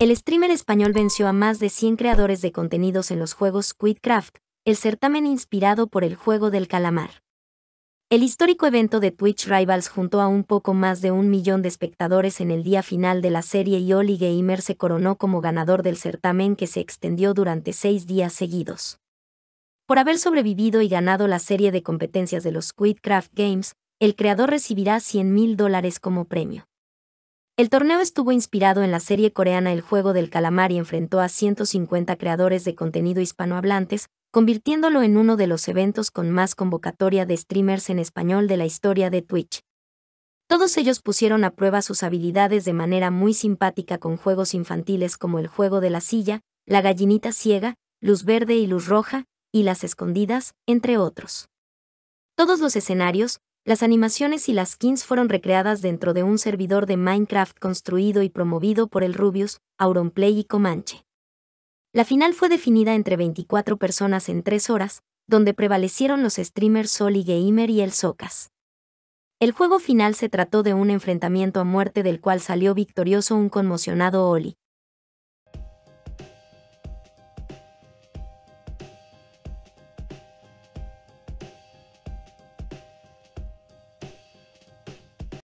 El streamer español venció a más de 100 creadores de contenidos en los juegos Squidcraft, el certamen inspirado por el juego del calamar. El histórico evento de Twitch Rivals juntó a un poco más de un millón de espectadores en el día final de la serie y Oli Gamer se coronó como ganador del certamen que se extendió durante seis días seguidos. Por haber sobrevivido y ganado la serie de competencias de los Squidcraft Games, el creador recibirá 100.000 mil dólares como premio. El torneo estuvo inspirado en la serie coreana El Juego del Calamar y enfrentó a 150 creadores de contenido hispanohablantes, convirtiéndolo en uno de los eventos con más convocatoria de streamers en español de la historia de Twitch. Todos ellos pusieron a prueba sus habilidades de manera muy simpática con juegos infantiles como el juego de la silla, la gallinita ciega, luz verde y luz roja, y las escondidas, entre otros. Todos los escenarios, las animaciones y las skins fueron recreadas dentro de un servidor de Minecraft construido y promovido por el Rubius, Auronplay y Comanche. La final fue definida entre 24 personas en 3 horas, donde prevalecieron los streamers Oli Gamer y el Socas. El juego final se trató de un enfrentamiento a muerte del cual salió victorioso un conmocionado Oli.